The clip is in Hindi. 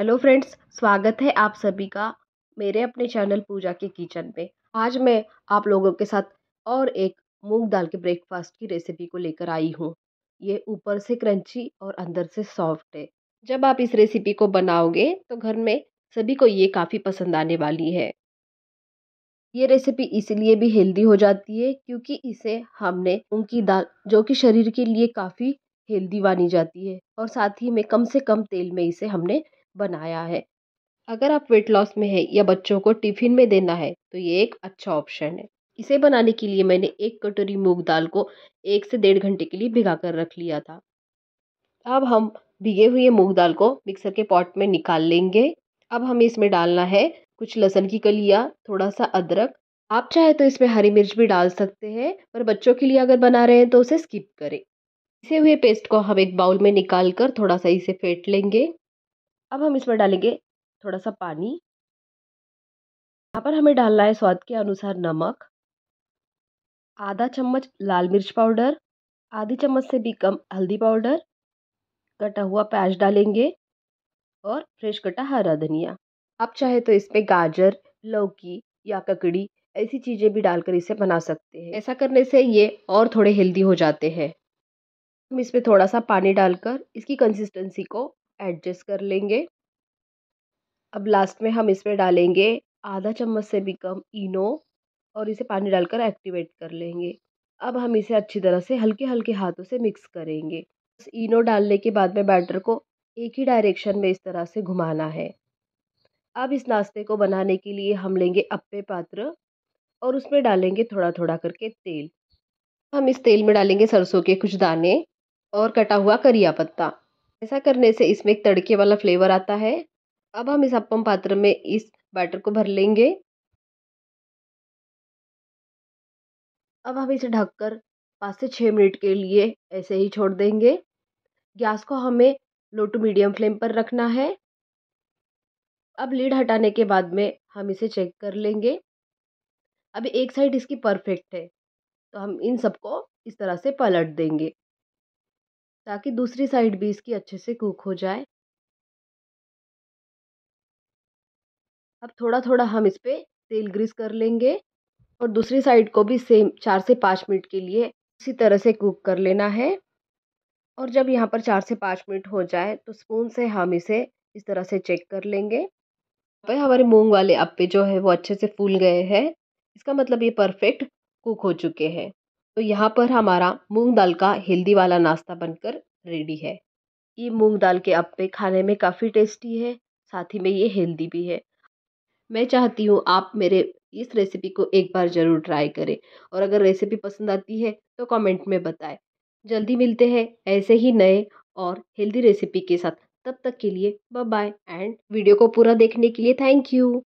हेलो फ्रेंड्स स्वागत है आप सभी का मेरे अपने चैनल पूजा के किचन में आज मैं आप लोगों के साथ और एक मूंग दाल के ब्रेकफास्ट की रेसिपी को लेकर आई हूँ ये ऊपर से क्रंची और अंदर से सॉफ्ट है जब आप इस रेसिपी को बनाओगे तो घर में सभी को ये काफ़ी पसंद आने वाली है ये रेसिपी इसलिए भी हेल्दी हो जाती है क्योंकि इसे हमने मूँग की दाल जो कि शरीर के लिए काफ़ी हेल्दी मानी जाती है और साथ ही में कम से कम तेल में इसे हमने बनाया है अगर आप वेट लॉस में है या बच्चों को टिफ़िन में देना है तो ये एक अच्छा ऑप्शन है इसे बनाने के लिए मैंने एक कटोरी मूंग दाल को एक से डेढ़ घंटे के लिए भिगा कर रख लिया था अब हम भिगे हुए मूंग दाल को मिक्सर के पॉट में निकाल लेंगे अब हमें इसमें डालना है कुछ लहसुन की कलिया थोड़ा सा अदरक आप चाहे तो इसमें हरी मिर्च भी डाल सकते हैं पर बच्चों के लिए अगर बना रहे हैं तो उसे स्किप करें इसे हुए पेस्ट को हम एक बाउल में निकाल कर थोड़ा सा इसे फेंट लेंगे अब हम इसमें डालेंगे थोड़ा सा पानी यहाँ पर हमें डालना है स्वाद के अनुसार नमक आधा चम्मच लाल मिर्च पाउडर आधी चम्मच से भी कम हल्दी पाउडर कटा हुआ प्याज डालेंगे और फ्रेश कटा हरा धनिया आप चाहे तो इसमें गाजर लौकी या ककड़ी ऐसी चीज़ें भी डालकर इसे बना सकते हैं ऐसा करने से ये और थोड़े हेल्दी हो जाते हैं हम इसमें थोड़ा सा पानी डालकर इसकी कंसिस्टेंसी को एडजस्ट कर लेंगे अब लास्ट में हम इसमें डालेंगे आधा चम्मच से भी कम इनो और इसे पानी डालकर एक्टिवेट कर लेंगे अब हम इसे अच्छी तरह से हल्के हल्के हाथों से मिक्स करेंगे इनो डालने के बाद में बैटर को एक ही डायरेक्शन में इस तरह से घुमाना है अब इस नाश्ते को बनाने के लिए हम लेंगे अप्पे पात्र और उसमें डालेंगे थोड़ा थोड़ा करके तेल हम इस तेल में डालेंगे सरसों के कुछ दाने और कटा हुआ करिया पत्ता ऐसा करने से इसमें एक तड़के वाला फ्लेवर आता है अब हम इस अपम पात्र में इस बैटर को भर लेंगे अब हम इसे ढककर पाँच से छः मिनट के लिए ऐसे ही छोड़ देंगे गैस को हमें लो टू मीडियम फ्लेम पर रखना है अब लीड हटाने के बाद में हम इसे चेक कर लेंगे अभी एक साइड इसकी परफेक्ट है तो हम इन सबको इस तरह से पलट देंगे ताकि दूसरी साइड भी इसकी अच्छे से कुक हो जाए अब थोड़ा थोड़ा हम इस पर तेल ग्रीस कर लेंगे और दूसरी साइड को भी सेम चार से पाँच मिनट के लिए इसी तरह से कुक कर लेना है और जब यहाँ पर चार से पाँच मिनट हो जाए तो स्पून से हम इसे इस तरह से चेक कर लेंगे पे हमारे मूंग वाले अप्पे जो है वो अच्छे से फूल गए हैं इसका मतलब ये परफेक्ट कुक हो चुके हैं तो यहाँ पर हमारा मूंग दाल का हेल्दी वाला नाश्ता बनकर रेडी है ये मूंग दाल के अप्पे खाने में काफ़ी टेस्टी है साथ ही में ये हेल्दी भी है मैं चाहती हूँ आप मेरे इस रेसिपी को एक बार ज़रूर ट्राई करें और अगर रेसिपी पसंद आती है तो कमेंट में बताएं जल्दी मिलते हैं ऐसे ही नए और हेल्दी रेसिपी के साथ तब तक के लिए बाय बाय एंड वीडियो को पूरा देखने के लिए थैंक यू